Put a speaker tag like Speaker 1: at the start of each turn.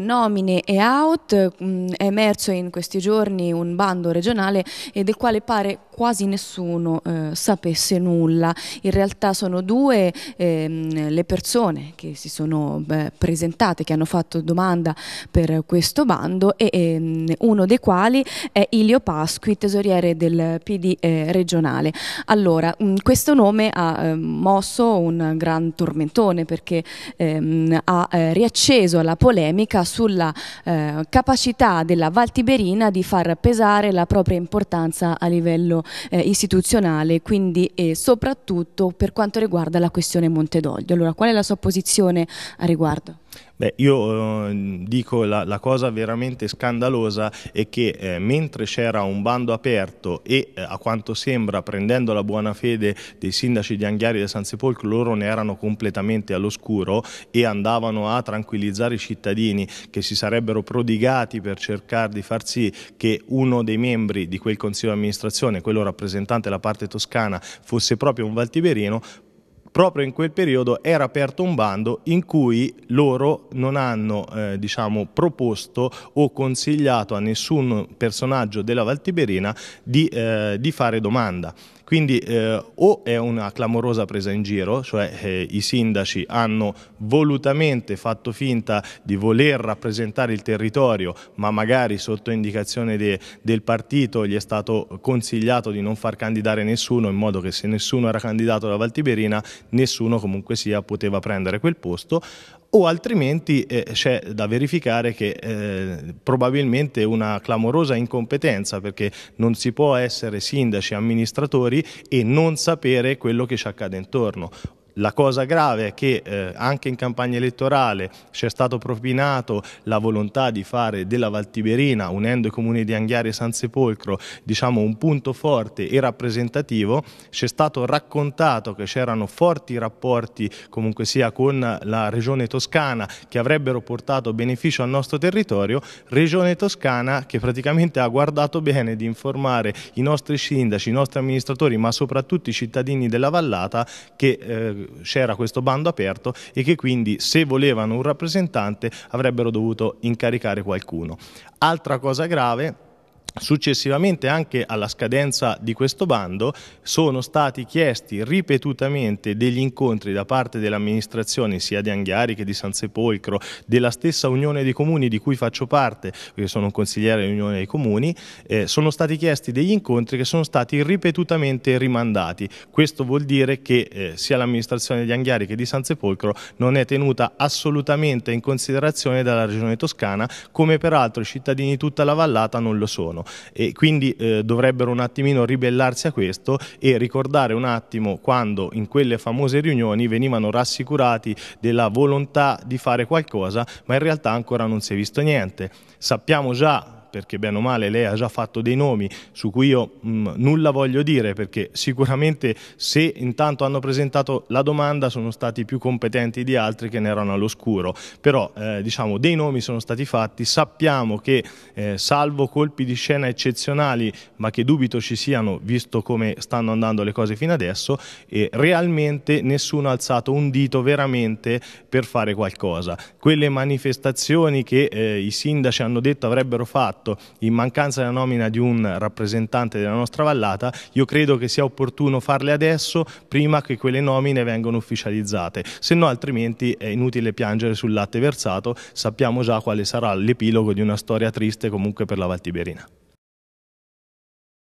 Speaker 1: nomine e out, mm, è emerso in questi giorni un bando regionale eh, del quale pare quasi nessuno eh, sapesse nulla. In realtà sono due ehm, le persone che si sono eh, presentate, che hanno fatto domanda per questo bando e ehm, uno dei quali è Ilio Pasqui, tesoriere del PD eh, regionale. Allora, mh, mm, questo nome ha ehm, mosso un gran tormentone perché ehm, ha eh, riacceso la polemica sulla eh, capacità della Valtiberina di far pesare la propria importanza a livello eh, istituzionale quindi, e soprattutto per quanto riguarda la questione Montedoglio. Allora, qual è la sua posizione a riguardo?
Speaker 2: Beh, io eh, dico la, la, cosa veramente scandalosa è che eh, mentre c'era un bando aperto e eh, a quanto sembra prendendo la buona fede dei sindaci di Anghiari e di San Sepolcro loro ne erano completamente all'oscuro e andavano a tranquillizzare i cittadini che si sarebbero prodigati per cercare di far sì che uno dei membri di quel consiglio di amministrazione, quello rappresentante della parte toscana, fosse proprio un Valtiberino, proprio in quel periodo era aperto un bando in cui loro non hanno eh, diciamo, proposto o consigliato a nessun personaggio della Valtiberina di, eh, di fare domanda. Quindi eh, o è una clamorosa presa in giro, cioè eh, i sindaci hanno volutamente fatto finta di voler rappresentare il territorio, ma magari sotto indicazione de, del partito gli è stato consigliato di non far candidare nessuno, in modo che se nessuno era candidato alla Valtiberina nessuno comunque sia poteva prendere quel posto o altrimenti eh, c'è da verificare che eh, probabilmente una clamorosa incompetenza perché non si può essere sindaci, amministratori e non sapere quello che ci accade intorno. La cosa grave è che eh, anche in campagna elettorale c'è stato propinato la volontà di fare della Valtiberina, unendo i comuni di Anghiari e San Sepolcro, diciamo un punto forte e rappresentativo, C'è stato raccontato che c'erano forti rapporti comunque sia con la regione toscana che avrebbero portato beneficio al nostro territorio, regione toscana che praticamente ha guardato bene di informare i nostri sindaci, i nostri amministratori, ma soprattutto i cittadini della vallata che eh, c'era questo bando aperto e che quindi se volevano un rappresentante avrebbero dovuto incaricare qualcuno. Altra cosa grave Successivamente anche alla scadenza di questo bando sono stati chiesti ripetutamente degli incontri da parte dell'amministrazione sia di Anghiari che di San Sepolcro, della stessa Unione dei Comuni di cui faccio parte, perché sono un consigliere dell'Unione dei Comuni, eh, sono stati chiesti degli incontri che sono stati ripetutamente rimandati. Questo vuol dire che eh, sia l'amministrazione di Anghiari che di San Sepolcro non è tenuta assolutamente in considerazione dalla Regione Toscana, come peraltro i cittadini di tutta la vallata non lo sono italiano e quindi eh, dovrebbero un attimino ribellarsi a questo e ricordare un attimo quando in quelle famose riunioni venivano rassicurati della volontà di fare qualcosa ma in realtà ancora non si è visto niente. Sappiamo già perché bene o male lei ha già fatto dei nomi su cui io mh, mm, nulla voglio dire, perché sicuramente se intanto hanno presentato la domanda sono stati più competenti di altri che ne erano all'oscuro, però eh, diciamo dei nomi sono stati fatti, sappiamo che eh, salvo colpi di scena eccezionali, ma che dubito ci siano visto come stanno andando le cose fino adesso, eh, realmente nessuno ha alzato un dito veramente per fare qualcosa. Quelle manifestazioni che eh, i sindaci hanno detto avrebbero fatto fatto in mancanza della nomina di un rappresentante della nostra vallata, io credo che sia opportuno farle adesso prima che quelle nomine vengano ufficializzate, se no altrimenti è inutile piangere sul latte versato, sappiamo già quale sarà l'epilogo di una storia triste comunque per la Valtiberina.